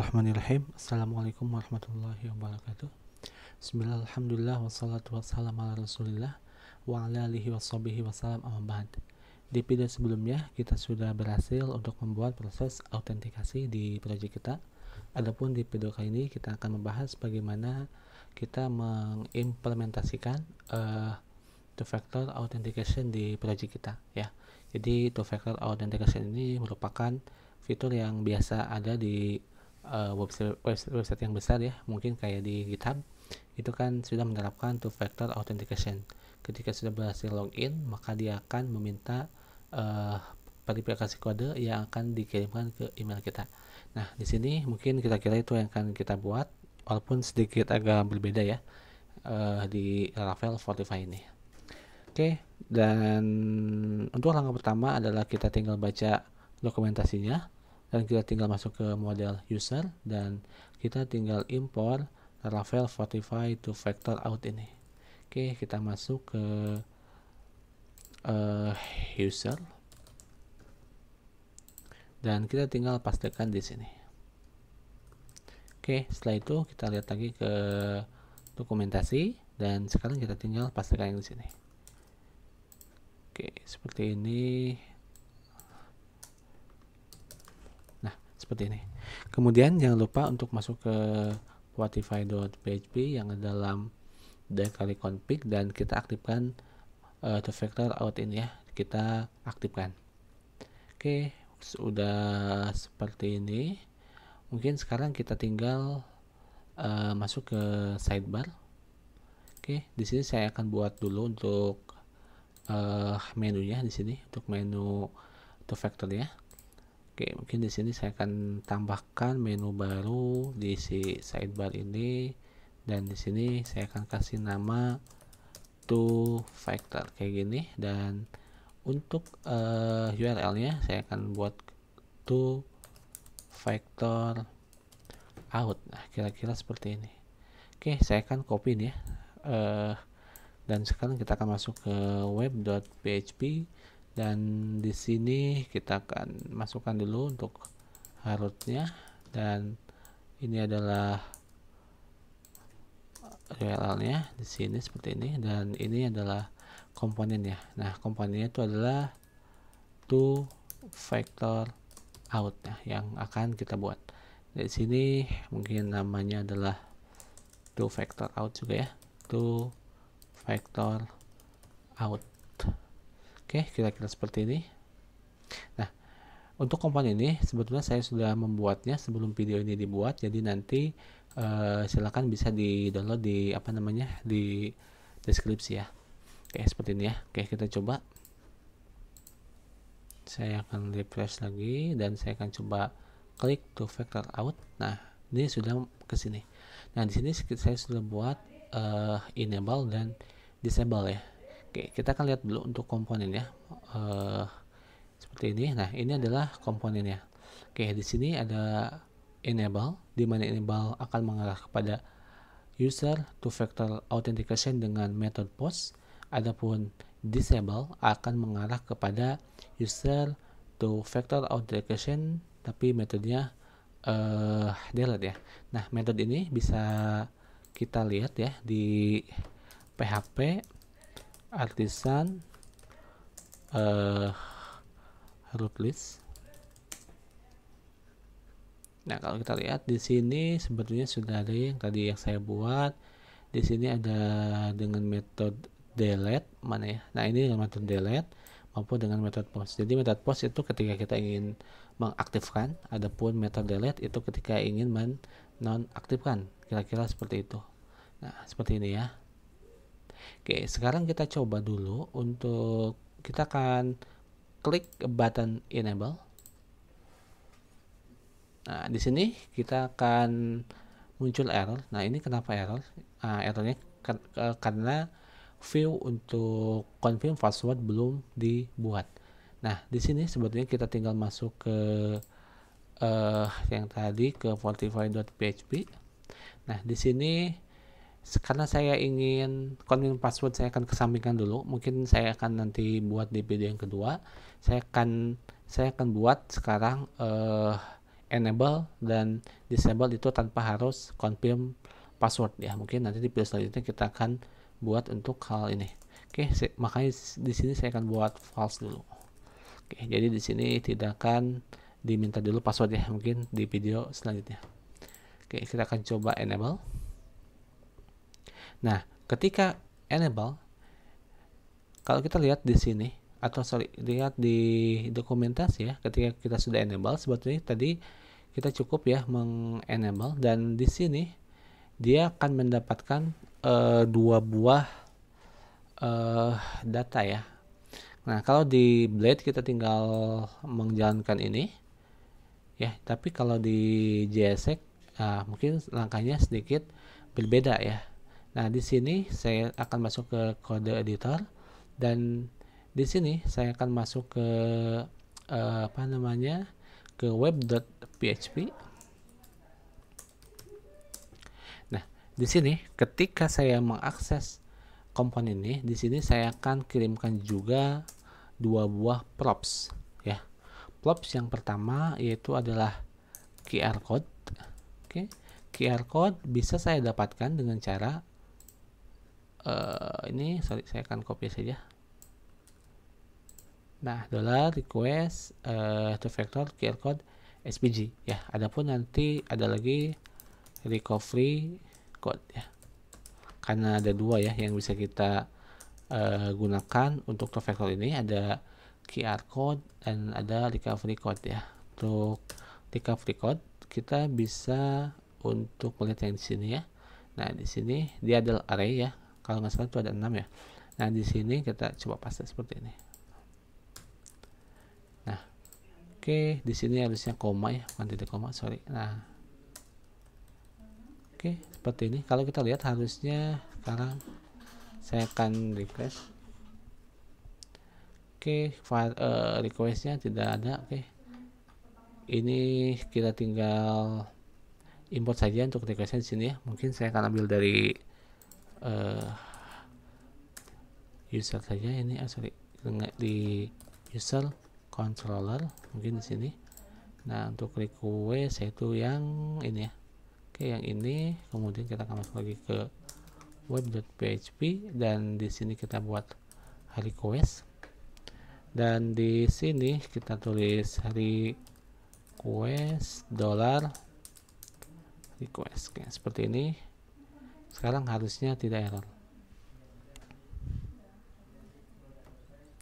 Bismillahirrahmanirrahim Assalamualaikum warahmatullahi wabarakatuh Bismillahirrahmanirrahim Wassalatu warahmatullahi ala rasulillah Wa ala alihi Di video sebelumnya kita sudah berhasil untuk membuat proses autentikasi di proyek kita Adapun di video kali ini kita akan membahas bagaimana kita mengimplementasikan uh, eh, two factor authentication di proyek kita ya jadi two factor authentication ini merupakan fitur yang biasa ada di uh, website, website yang besar ya mungkin kayak di GitHub itu kan sudah menerapkan two factor authentication ketika sudah berhasil login maka dia akan meminta uh, verifikasi kode yang akan dikirimkan ke email kita nah di sini mungkin kita kira itu yang akan kita buat walaupun sedikit agak berbeda ya uh, di Laravel Fortify ini oke okay, dan untuk langkah pertama adalah kita tinggal baca dokumentasinya dan kita tinggal masuk ke model user dan kita tinggal import Laravel Fortify to Factor Out ini oke kita masuk ke uh, user dan kita tinggal pastikan di sini oke setelah itu kita lihat lagi ke dokumentasi dan sekarang kita tinggal pastikan yang di sini oke seperti ini seperti ini kemudian jangan lupa untuk masuk ke spotify.php yang ada dalam dari config dan kita aktifkan uh, eh, two factor out ini ya kita aktifkan oke sudah seperti ini mungkin sekarang kita tinggal uh, masuk ke sidebar oke di sini saya akan buat dulu untuk uh, menunya di sini untuk menu two factor ya Oke, mungkin di sini saya akan tambahkan menu baru di si sidebar ini dan di sini saya akan kasih nama two factor kayak gini dan untuk uh, eh, URL-nya saya akan buat two factor out. Nah, kira-kira seperti ini. Oke, saya akan copy ini ya. Uh, dan sekarang kita akan masuk ke web.php dan di sini kita akan masukkan dulu untuk harutnya dan ini adalah realnya di sini seperti ini dan ini adalah komponennya. Nah, komponennya itu adalah two factor out ya yang akan kita buat. Di sini mungkin namanya adalah two factor out juga ya. Two factor out. Oke, kira-kira seperti ini. Nah, untuk komponen ini sebetulnya saya sudah membuatnya sebelum video ini dibuat, jadi nanti uh, silakan bisa di-download di apa namanya di deskripsi ya. Oke, seperti ini ya. Oke, kita coba. Saya akan refresh lagi dan saya akan coba klik to factor out. Nah, ini sudah ke sini. Nah, di sini saya sudah buat uh, enable dan disable ya. Oke, kita akan lihat dulu untuk komponen ya. Uh, eh, seperti ini. Nah, ini adalah komponennya. Oke, di sini ada enable di mana enable akan mengarah kepada user to factor authentication dengan method post. Adapun disable akan mengarah kepada user to factor authentication tapi metodenya uh, eh, delete ya. Nah, metode ini bisa kita lihat ya di PHP artisan uh, list Nah, kalau kita lihat di sini sebetulnya sudah ada yang tadi yang saya buat. Di sini ada dengan metode delete mana ya. Nah, ini dengan metode delete maupun dengan metode post. Jadi metode post itu ketika kita ingin mengaktifkan, adapun metode delete itu ketika ingin menonaktifkan. Kira-kira seperti itu. Nah, seperti ini ya. Oke, sekarang kita coba dulu untuk kita akan klik button enable. Nah, di sini kita akan muncul error. Nah, ini kenapa error? Uh, errornya kan, eh, karena view untuk confirm password belum dibuat. Nah, di sini sebetulnya kita tinggal masuk ke uh, yang tadi ke fortify.php. Nah, di sini karena saya ingin confirm password saya akan kesampingkan dulu mungkin saya akan nanti buat di video yang kedua saya akan saya akan buat sekarang uh, enable dan disable itu tanpa harus confirm password ya mungkin nanti di video selanjutnya kita akan buat untuk hal ini oke okay, makanya di sini saya akan buat false dulu oke jadi di sini tidak akan diminta dulu password ya mungkin di video selanjutnya oke kita akan coba enable Nah, ketika enable, kalau kita lihat di sini, atau sorry, lihat di dokumentasi ya, ketika kita sudah enable, sebetulnya tadi kita cukup ya mengenable dan di sini dia akan mendapatkan uh, dua buah uh, data ya. Nah, kalau di blade kita tinggal menjalankan ini ya, tapi kalau di JSX uh, ah, mungkin langkahnya sedikit berbeda ya. Nah, di sini saya akan masuk ke kode editor dan di sini saya akan masuk ke uh, apa namanya? ke web.php. Nah, di sini ketika saya mengakses komponen ini, di sini saya akan kirimkan juga dua buah props ya. Props yang pertama yaitu adalah QR code. Oke. Okay. QR code bisa saya dapatkan dengan cara uh, ini sorry saya akan copy saja nah dollar request uh, eh, to vector QR code SPG ya adapun nanti ada lagi recovery code ya karena ada dua ya yang bisa kita uh, gunakan untuk to vector ini ada QR code dan ada recovery code ya untuk recovery code kita bisa untuk melihat yang di sini ya nah di sini dia adalah array ya kalau nggak salah itu ada 6 ya nah di sini kita coba paste seperti ini nah oke okay, di sini harusnya koma ya bukan titik koma sorry nah oke okay, seperti ini kalau kita lihat harusnya sekarang saya akan request oke okay, uh, eh, requestnya tidak ada oke okay. ini kita tinggal import saja untuk requestnya di sini ya mungkin saya akan ambil dari uh, user saja ini asli ah, sorry di user controller mungkin di sini nah untuk request itu yang ini ya oke yang ini kemudian kita akan masuk lagi ke web.php dan di sini kita buat request dan di sini kita tulis request dollar request Oke, seperti ini sekarang harusnya tidak error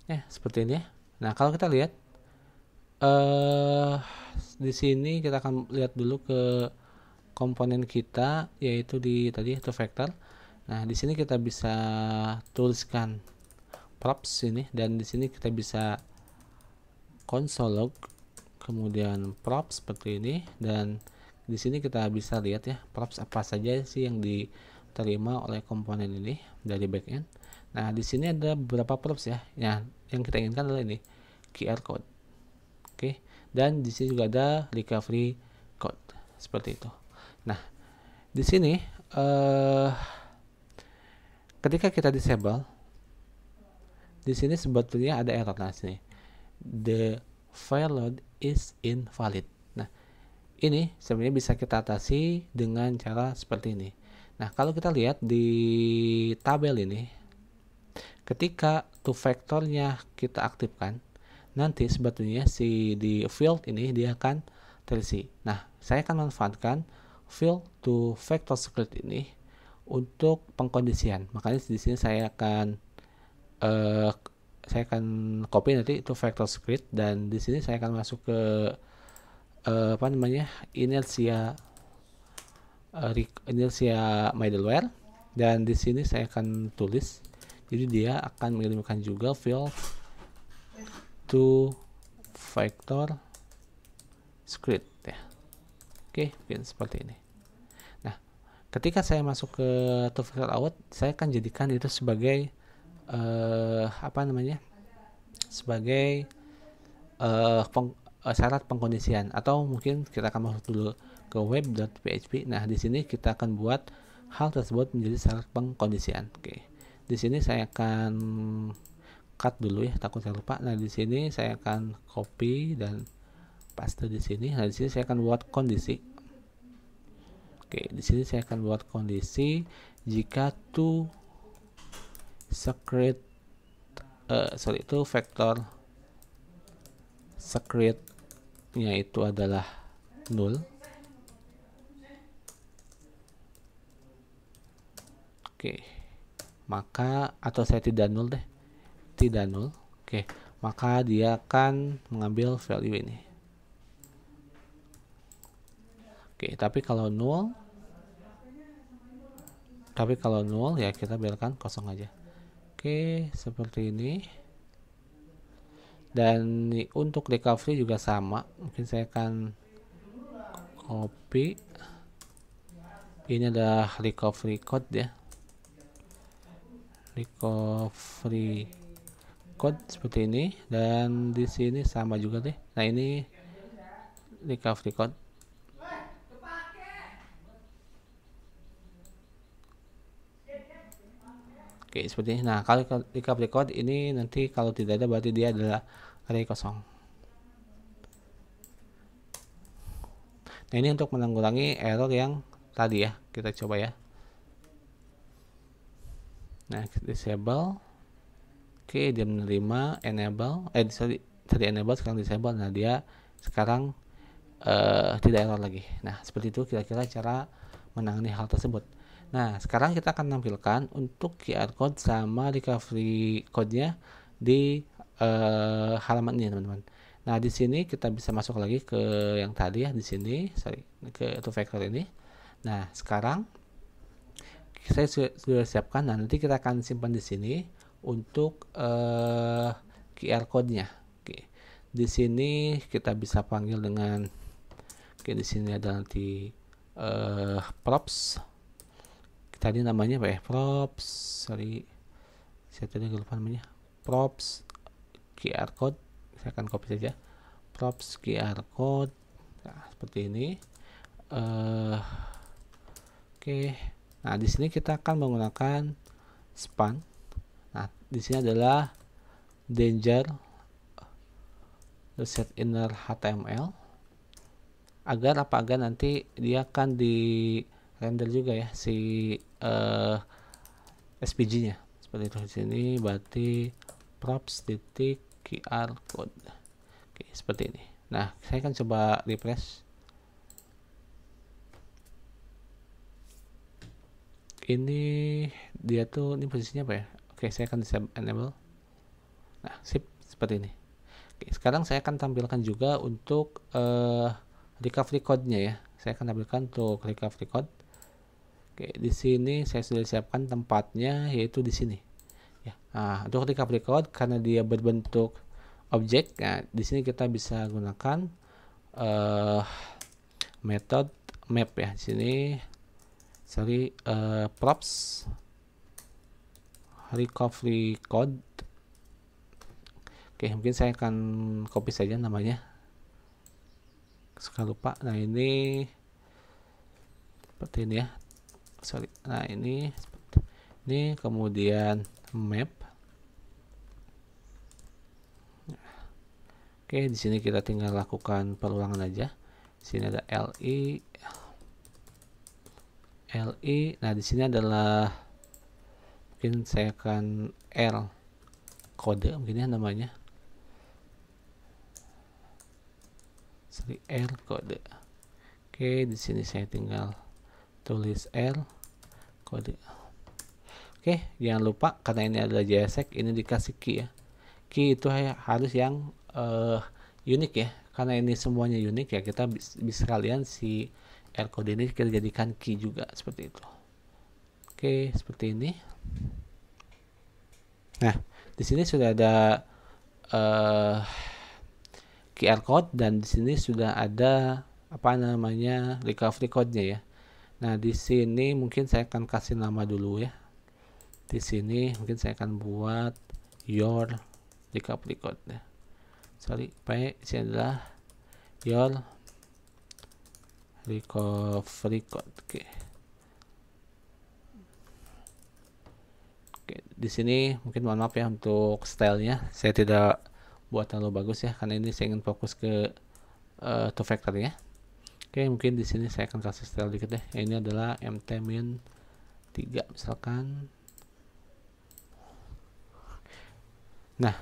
ya seperti ini ya nah kalau kita lihat eh di sini kita akan lihat dulu ke komponen kita yaitu di tadi itu vector nah di sini kita bisa tuliskan props ini dan di sini kita bisa console log kemudian props seperti ini dan di sini kita bisa lihat ya props apa saja sih yang di terima oleh komponen ini dari backend. Nah, di sini ada beberapa props ya. Nah, yang kita inginkan adalah ini QR code. Oke. Dan di sini juga ada recovery code seperti itu. Nah, di sini eh ketika kita disable di sini sebetulnya ada error nah sini. The file load is invalid. Nah, ini sebenarnya bisa kita atasi dengan cara seperti ini. Nah, kalau kita lihat di tabel ini, ketika two factor-nya kita aktifkan, nanti sebetulnya si di field ini dia akan terisi. Nah, saya akan manfaatkan field to factor script ini untuk pengkondisian. Makanya di sini saya akan uh, saya akan copy nanti itu vector script dan di sini saya akan masuk ke uh, apa namanya inertia Eh, Inertia middleware dan di sini saya akan tulis jadi dia akan mengirimkan juga file to vector script ya oke mungkin seperti ini nah ketika saya masuk ke to vector out saya akan jadikan itu sebagai eh, apa namanya sebagai uh, peng, uh, syarat pengkondisian atau mungkin kita akan masuk dulu ke web.php. Nah, di sini kita akan buat hal tersebut menjadi syarat pengkondisian. Oke. Di sini saya akan cut dulu ya, takut saya lupa. Nah, di sini saya akan copy dan paste di sini. Nah, di sini saya akan buat kondisi. Oke, di sini saya akan buat kondisi jika to secret uh, sorry itu vektor secretnya itu adalah nol. Oke. Maka atau saya tidak nul deh. Tidak nul. Oke, maka dia akan mengambil value ini. Oke, tapi kalau nol tapi kalau nol ya kita biarkan kosong aja. Oke, seperti ini. Dan untuk recovery juga sama. Mungkin saya akan copy. Ini adalah recovery code ya recovery code seperti ini dan di sini sama juga deh nah ini recovery code Oke seperti ini. Nah kalau recovery code ini nanti kalau tidak ada berarti dia adalah array kosong. Nah ini untuk menanggulangi error yang tadi ya kita coba ya nah disable oke okay, dia menerima enable eh sorry tadi enable sekarang disable nah dia sekarang uh, tidak error lagi nah seperti itu kira-kira cara menangani hal tersebut nah sekarang kita akan tampilkan untuk QR code sama recovery code-nya di uh, halaman ini teman-teman nah di sini kita bisa masuk lagi ke yang tadi ya di sini sorry ke to factor ini nah sekarang saya sudah siapkan nah nanti kita akan simpan di sini untuk uh, eh, QR code-nya oke di sini kita bisa panggil dengan oke di sini ada nanti uh, props tadi namanya apa ya props sorry saya tadi lupa namanya props QR code saya akan copy saja props QR code nah, seperti ini uh, oke okay. Nah, di sini kita akan menggunakan span. Nah, di sini adalah danger reset inner HTML agar apa agar nanti dia akan di render juga ya si uh, eh, SPG-nya. Seperti itu di sini berarti props titik QR code. Oke, seperti ini. Nah, saya akan coba refresh. ini dia tuh ini posisinya apa ya oke saya akan disable nah sip seperti ini oke sekarang saya akan tampilkan juga untuk uh, recovery code-nya ya saya akan tampilkan untuk recovery code oke di sini saya sudah siapkan tempatnya yaitu di sini ya nah, untuk recovery code karena dia berbentuk objek nah di sini kita bisa gunakan uh, eh, metode map ya di sini sorry uh, props recovery code oke mungkin saya akan copy saja namanya suka lupa nah ini seperti ini ya sorry nah ini ini kemudian map oke di sini kita tinggal lakukan perulangan aja di sini ada li LI e. nah di sini adalah mungkin saya akan L kode mungkin ya namanya sorry R kode oke di sini saya tinggal tulis R kode oke jangan lupa karena ini adalah JSX ini dikasih key ya key itu harus yang uh, unik ya karena ini semuanya unik ya kita bisa kalian si L kode ini kita jadikan key juga seperti itu oke seperti ini nah di sini sudah ada uh, eh, QR code dan di sini sudah ada apa namanya recovery code-nya ya. Nah, di sini mungkin saya akan kasih nama dulu ya. Di sini mungkin saya akan buat your recovery code ya. Sorry, pakai ini adalah your Recovery code. oke oke di sini mungkin mohon maaf ya untuk stylenya saya tidak buat terlalu bagus ya karena ini saya ingin fokus ke uh, two factor ya oke mungkin di sini saya akan kasih style dikit deh ya. ini adalah mt min 3 misalkan nah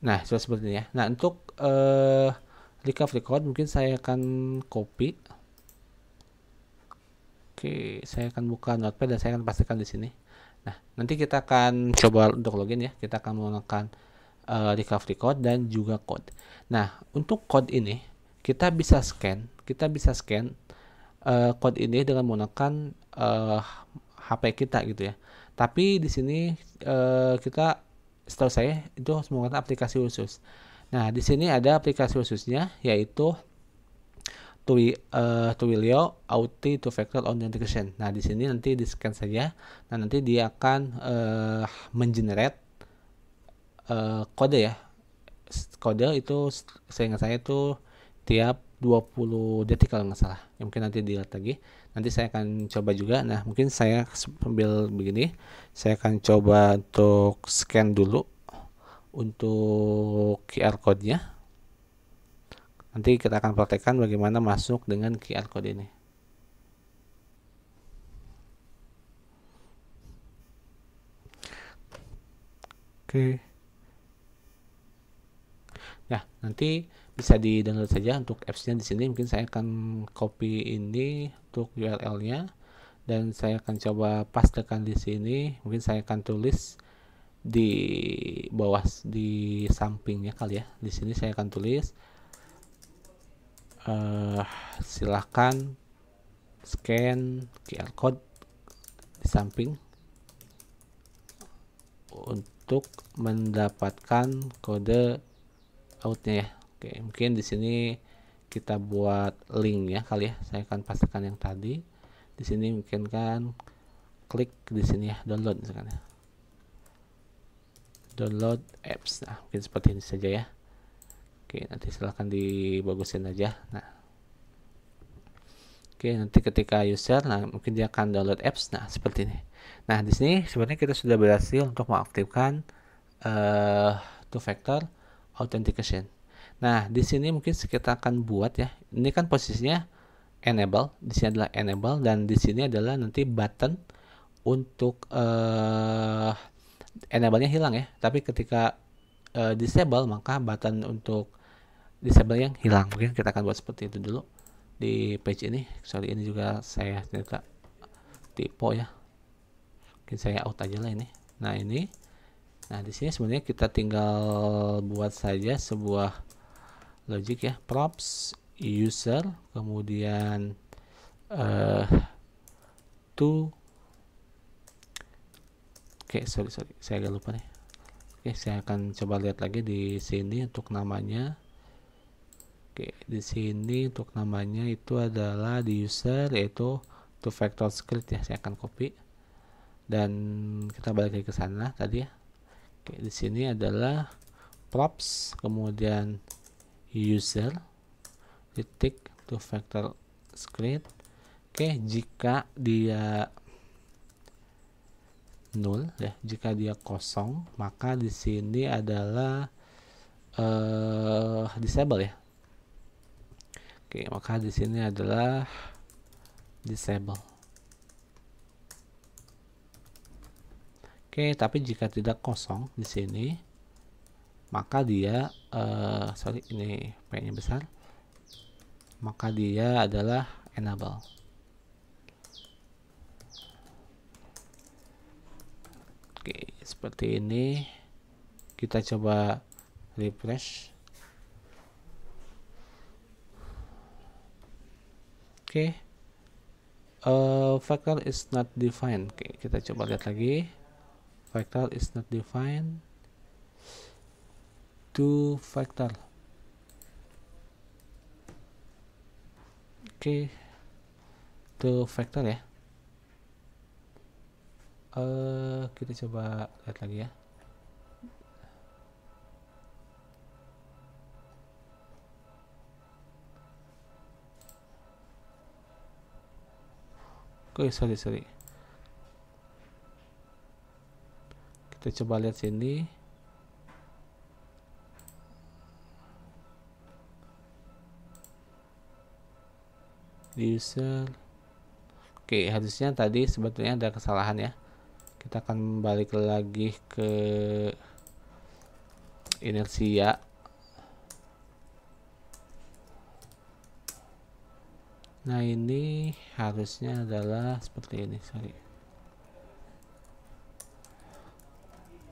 nah sudah seperti ini ya nah untuk uh, recap record mungkin saya akan copy oke saya akan buka notepad dan saya akan pastikan di sini nah nanti kita akan coba untuk login ya kita akan menggunakan eh, uh, recovery code dan juga code nah untuk code ini kita bisa scan kita bisa scan uh, code ini dengan menggunakan uh, eh, HP kita gitu ya tapi di sini uh, kita setahu saya itu harus menggunakan aplikasi khusus Nah, di sini ada aplikasi khususnya yaitu Twi, uh, Twilio Auth Two Factor Authentication. Nah, di sini nanti di scan saja. Nah, nanti dia akan uh, mengenerate uh, kode ya. Kode itu saya ingat saya itu tiap 20 detik kalau nggak salah. Ya, mungkin nanti dilihat lagi. Nanti saya akan coba juga. Nah, mungkin saya sambil begini, saya akan coba untuk scan dulu untuk QR code-nya. Nanti kita akan praktekkan bagaimana masuk dengan QR code ini. Oke. Ya, nanti bisa di-download saja untuk apps-nya di sini. Mungkin saya akan copy ini untuk URL-nya dan saya akan coba pastekan di sini. Mungkin saya akan tulis di bawah di sampingnya kali ya. Di sini saya akan tulis uh, eh, silahkan scan QR code di samping untuk mendapatkan kode outnya ya. Oke, mungkin di sini kita buat link ya kali ya. Saya akan pastikan yang tadi. Di sini mungkin kan klik di sini ya download misalkan ya download apps nah mungkin seperti ini saja ya oke nanti silahkan dibagusin aja nah oke nanti ketika user nah mungkin dia akan download apps nah seperti ini nah di sini sebenarnya kita sudah berhasil untuk mengaktifkan uh, two factor authentication nah di sini mungkin kita akan buat ya ini kan posisinya enable di sini adalah enable dan di sini adalah nanti button untuk uh, enable-nya hilang ya. Tapi ketika uh, disable maka button untuk disable yang hilang. Mungkin kita akan buat seperti itu dulu di page ini. Sorry ini juga saya ternyata typo ya. Mungkin saya out aja lah ini. Nah ini. Nah di sini sebenarnya kita tinggal buat saja sebuah logic ya props user kemudian uh, to Oke, okay, sorry sorry, saya agak lupa nih. Oke, okay, saya akan coba lihat lagi di sini untuk namanya. Oke, okay, di sini untuk namanya itu adalah di user yaitu two factor script ya. Saya akan copy dan kita balik lagi ke sana tadi ya. Oke, di sini adalah props kemudian user titik two factor script. Oke, jika dia 0 ya. Jika dia kosong, maka di sini adalah uh, disable ya. Oke, maka di sini adalah disable. Oke, tapi jika tidak kosong di sini, maka dia uh, sorry ini p-nya besar, maka dia adalah enable. Oke, seperti ini. Kita coba refresh. Oke. Uh, vector is not defined. Oke, kita coba lihat lagi. Vector is not defined. To vector. Oke. To vector ya uh, kita coba lihat lagi ya oke okay, sorry sorry kita coba lihat sini user oke okay, harusnya tadi sebetulnya ada kesalahan ya kita akan balik lagi ke inersia nah ini harusnya adalah seperti ini sorry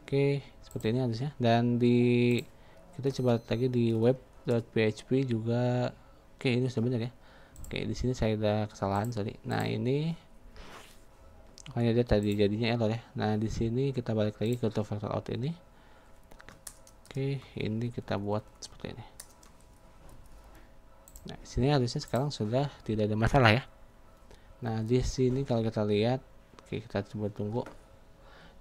oke seperti ini harusnya dan di kita coba lagi di web.php juga oke ini sudah benar ya oke di sini saya ada kesalahan sorry nah ini hanya oh, dia tadi jadinya error ya nah di sini kita balik lagi ke factor out ini oke ini kita buat seperti ini nah sini harusnya sekarang sudah tidak ada masalah ya nah di sini kalau kita lihat oke kita coba tunggu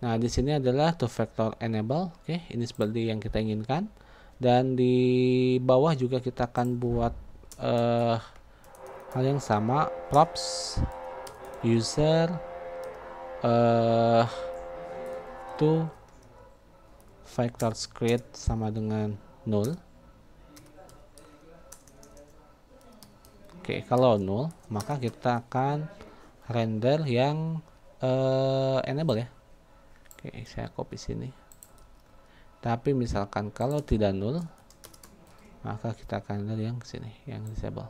nah di sini adalah two factor enable oke ini seperti yang kita inginkan dan di bawah juga kita akan buat uh, hal yang sama props user eh uh, to factor script sama dengan nol. Oke kalau nol maka kita akan render yang uh, enable ya Oke saya copy sini tapi misalkan kalau tidak nol maka kita akan render yang sini yang disable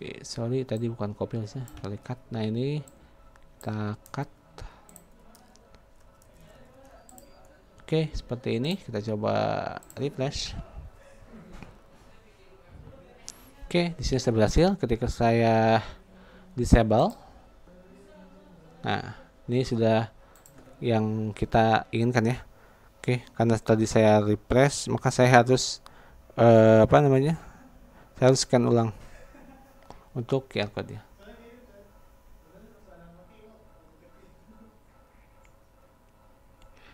Oke, sorry tadi bukan copy harusnya. Sorry cut. Nah, ini kita cut. Oke, seperti ini. Kita coba refresh. Oke, di sini sudah berhasil ketika saya disable. Nah, ini sudah yang kita inginkan ya. Oke, karena tadi saya refresh, maka saya harus uh, apa namanya? Saya harus scan ulang untuk QR code-nya.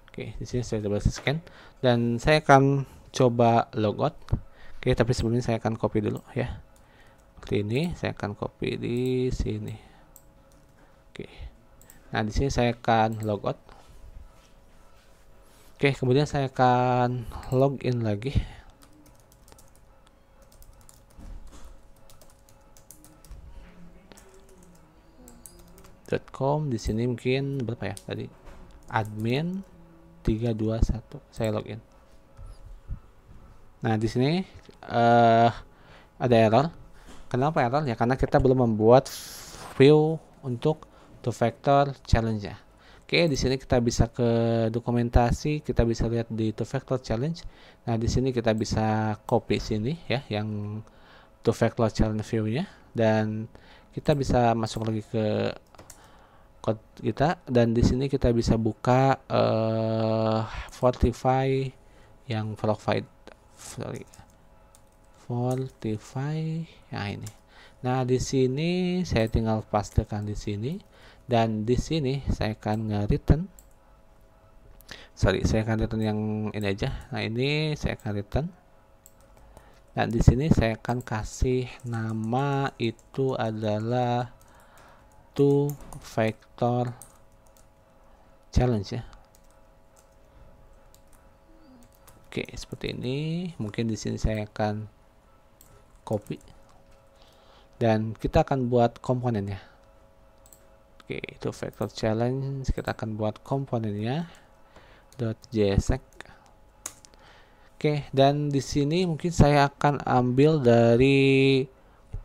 Oke, di sini saya double scan dan saya akan coba logout. Oke, tapi sebelumnya saya akan copy dulu ya. Seperti ini, saya akan copy di sini. Oke. Nah, di sini saya akan logout. Oke, kemudian saya akan login lagi. com di sini mungkin berapa ya tadi admin 321 saya login nah di sini uh, ada error kenapa error ya karena kita belum membuat view untuk two factor challenge ya Oke, di sini kita bisa ke dokumentasi, kita bisa lihat di two factor challenge. Nah, di sini kita bisa copy sini ya yang two factor challenge view-nya dan kita bisa masuk lagi ke akun kita dan di sini kita bisa buka uh, Fortify yang provide sorry Fortify nah ini. Nah di sini saya tinggal pastikan di sini dan di sini saya akan nge sorry saya akan return yang ini aja nah ini saya akan return Nah, di sini saya akan kasih nama itu adalah itu vektor challenge ya oke seperti ini mungkin di sini saya akan copy dan kita akan buat komponennya oke itu vector challenge kita akan buat komponennya .jsx. Oke, dan di sini mungkin saya akan ambil dari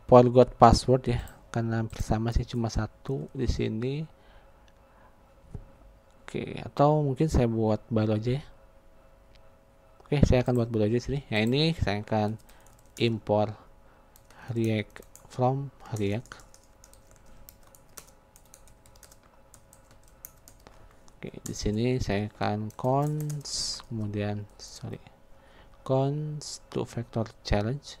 forgot password ya karena bersama sih cuma satu di sini oke atau mungkin saya buat baru aja ya. oke saya akan buat baru aja sini nah ini saya akan impor react from react oke di sini saya akan cons kemudian sorry cons to factor challenge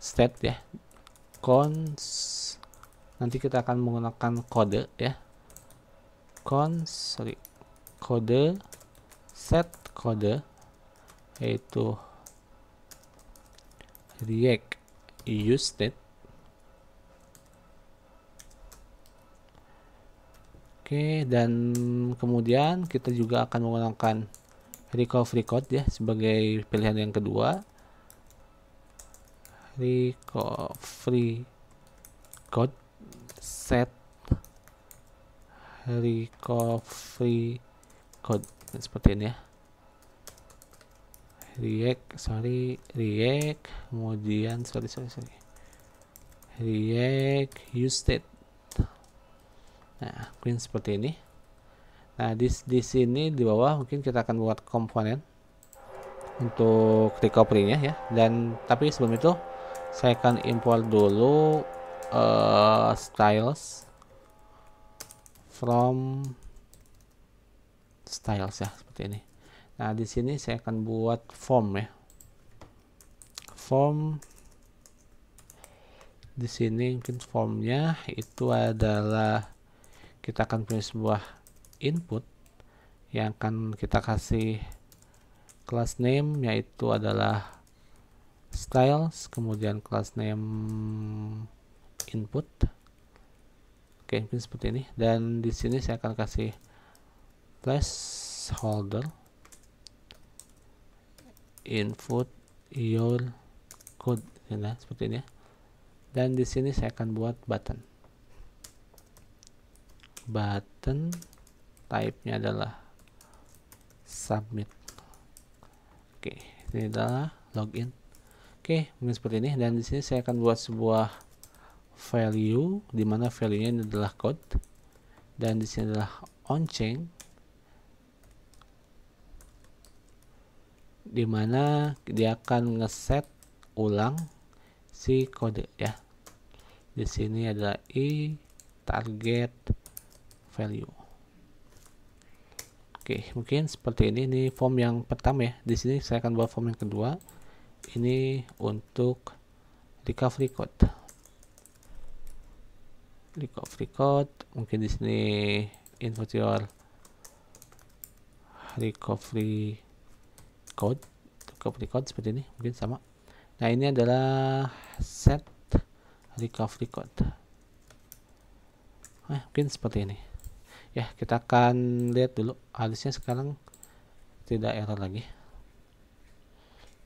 state ya cons nanti kita akan menggunakan kode ya cons sorry kode set kode yaitu react use state Oke, dan kemudian kita juga akan menggunakan recovery code ya sebagai pilihan yang kedua. Recovery code code set recovery code seperti ini ya react sorry react kemudian sorry sorry sorry react use state nah queen seperti ini nah di, di sini di bawah mungkin kita akan buat komponen untuk recovery-nya ya dan tapi sebelum itu saya akan import dulu uh, styles from styles ya seperti ini nah di sini saya akan buat form ya form di sini mungkin formnya itu adalah kita akan punya sebuah input yang akan kita kasih class name yaitu adalah styles kemudian class name input oke ini seperti ini dan di sini saya akan kasih placeholder input your code nah seperti ini ya. dan di sini saya akan buat button button type-nya adalah submit oke ini adalah login Oke, mungkin seperti ini dan di sini saya akan buat sebuah value di mana value-nya adalah code dan di sini adalah on-chain di mana dia akan ngeset ulang si kode ya. Di sini adalah i target value. Oke, mungkin seperti ini ini form yang pertama ya. Di sini saya akan buat form yang kedua ini untuk recovery code recovery code mungkin di sini input your recovery code recovery code seperti ini mungkin sama nah ini adalah set recovery code eh, mungkin seperti ini ya kita akan lihat dulu alisnya sekarang tidak error lagi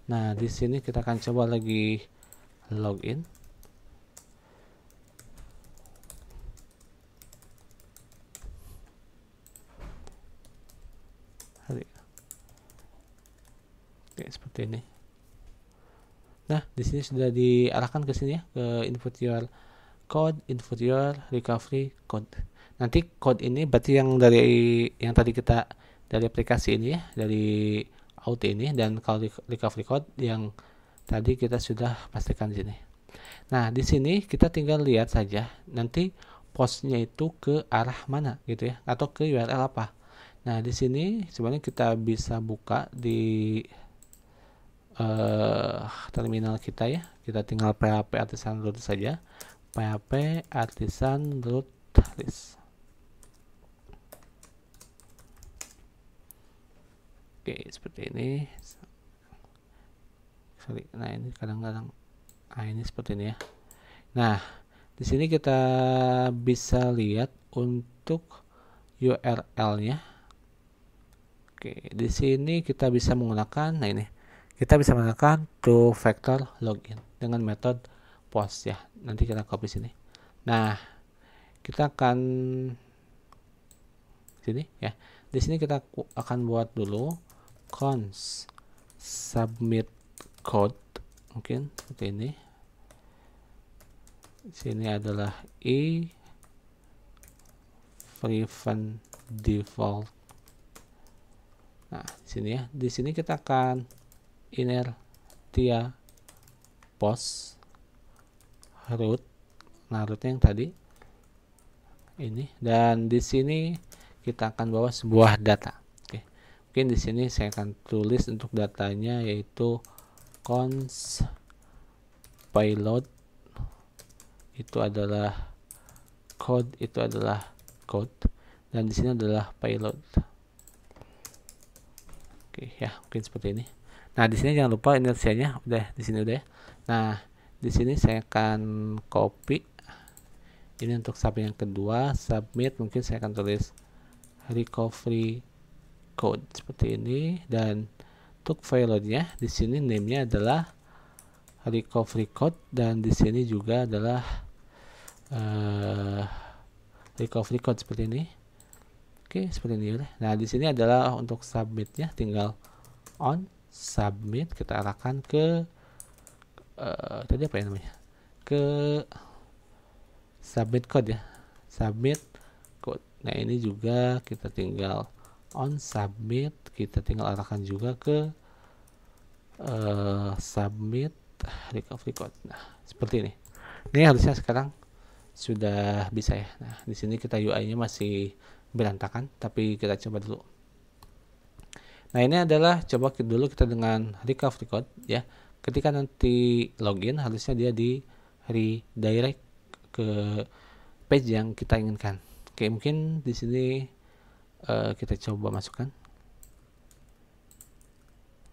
Nah, di sini kita akan coba lagi login. Ya? Oke, seperti ini. Nah, di sini sudah diarahkan ke sini ya, ke input your code, input your recovery code. Nanti code ini berarti yang dari yang tadi kita dari aplikasi ini ya, dari out ini dan kalau recovery code yang tadi kita sudah pastikan di sini. Nah, di sini kita tinggal lihat saja nanti posnya itu ke arah mana gitu ya atau ke URL apa. Nah, di sini sebenarnya kita bisa buka di uh, terminal kita ya. Kita tinggal php artisan root saja. php artisan root list. oke seperti ini sorry nah ini kadang-kadang ah ini seperti ini ya nah di sini kita bisa lihat untuk URL-nya oke di sini kita bisa menggunakan nah ini kita bisa menggunakan two factor login dengan metode post ya nanti kita copy sini nah kita akan sini ya di sini kita akan buat dulu cons submit code mungkin seperti ini sini adalah e, event default nah sini ya di sini kita akan inertia post root nah rootnya yang tadi ini dan di sini kita akan bawa sebuah data mungkin di sini saya akan tulis untuk datanya yaitu cons payload itu adalah code itu adalah code dan di sini adalah payload oke ya mungkin seperti ini nah di sini jangan lupa inersianya udah di sini udah ya. nah di sini saya akan copy ini untuk sub yang kedua submit mungkin saya akan tulis recovery code seperti ini dan untuk filenya di sini namenya adalah recovery code dan di sini juga adalah uh, recovery code seperti ini oke seperti ini ya nah di sini adalah untuk submitnya tinggal on submit kita arahkan ke uh, tadi apa ya namanya ke submit code ya submit code nah ini juga kita tinggal on submit kita tinggal arahkan juga ke uh, submit recovery code nah seperti ini ini harusnya sekarang sudah bisa ya nah di sini kita UI nya masih berantakan tapi kita coba dulu nah ini adalah coba dulu kita dengan recovery code ya ketika nanti login harusnya dia di redirect ke page yang kita inginkan oke mungkin di sini uh, kita coba masukkan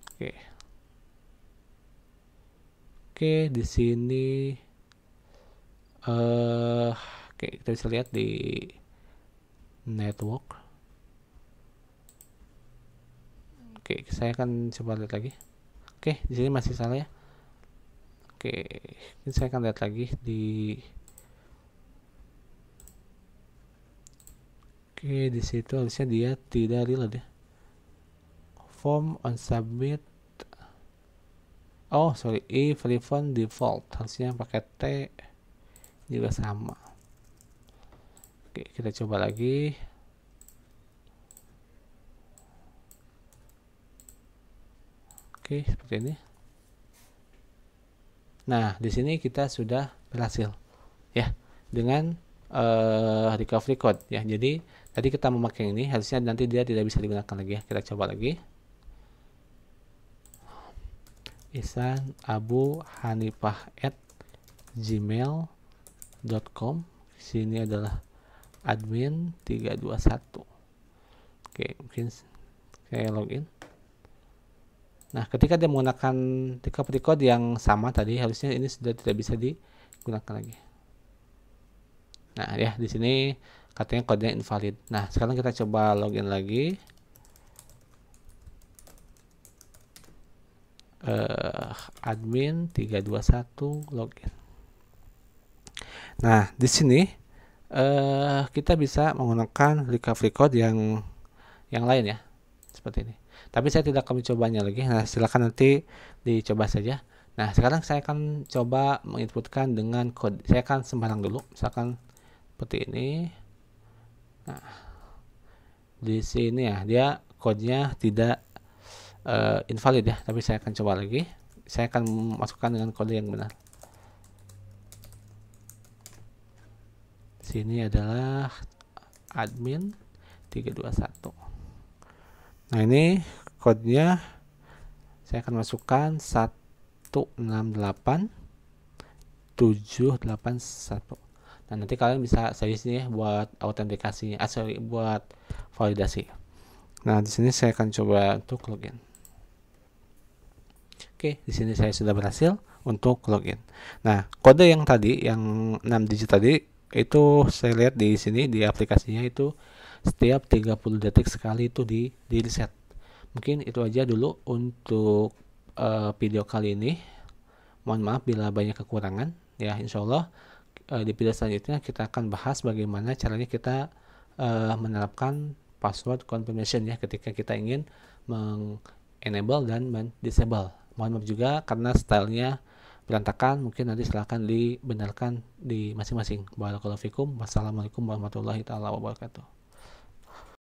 oke okay. oke okay, di sini uh, oke okay, kita bisa lihat di network oke okay, saya akan coba lihat lagi oke okay, di sini masih salah ya oke okay, ini saya akan lihat lagi di Oke, di situ harusnya dia tidak reload ya. Form on submit. Oh, sorry, if refund default harusnya pakai T juga sama. Oke, kita coba lagi. Oke, seperti ini. Nah, di sini kita sudah berhasil ya dengan Eh, uh, recovery code ya. Jadi tadi kita memakai ini harusnya nanti dia tidak bisa digunakan lagi ya. Kita coba lagi. Isan Abu Hanifah at gmail.com sini adalah admin 321 oke mungkin saya login nah ketika dia menggunakan recovery code yang sama tadi harusnya ini sudah tidak bisa digunakan lagi Nah, ya di sini katanya kodenya invalid. Nah, sekarang kita coba login lagi. Uh, admin 321 login. Nah, di sini uh, kita bisa menggunakan recovery code yang yang lain ya, seperti ini. Tapi saya tidak akan mencobanya lagi. Nah, silakan nanti dicoba saja. Nah, sekarang saya akan coba menginputkan dengan kode. Saya akan sembarang dulu, misalkan seperti ini nah di sini ya dia kodenya tidak uh, invalid ya tapi saya akan coba lagi saya akan masukkan dengan kode yang benar sini adalah admin 321 nah ini kodenya saya akan masukkan 168781. Nah, nanti kalian bisa sini ya buat autentikasi, ah, sorry, buat validasi. Nah, di sini saya akan coba untuk login. Oke, di sini saya sudah berhasil untuk login. Nah, kode yang tadi yang 6 digit tadi itu saya lihat di sini di aplikasinya itu setiap 30 detik sekali itu di di reset. Mungkin itu aja dulu untuk uh, video kali ini. Mohon maaf bila banyak kekurangan ya, Insyaallah. Allah uh, di video selanjutnya kita akan bahas bagaimana caranya kita uh, menerapkan password confirmation ya ketika kita ingin meng-enable dan men-disable. Mohon maaf juga karena stylenya berantakan, mungkin nanti silahkan dibenarkan di masing-masing. Wassalamualaikum warahmatullahi taala wabarakatuh.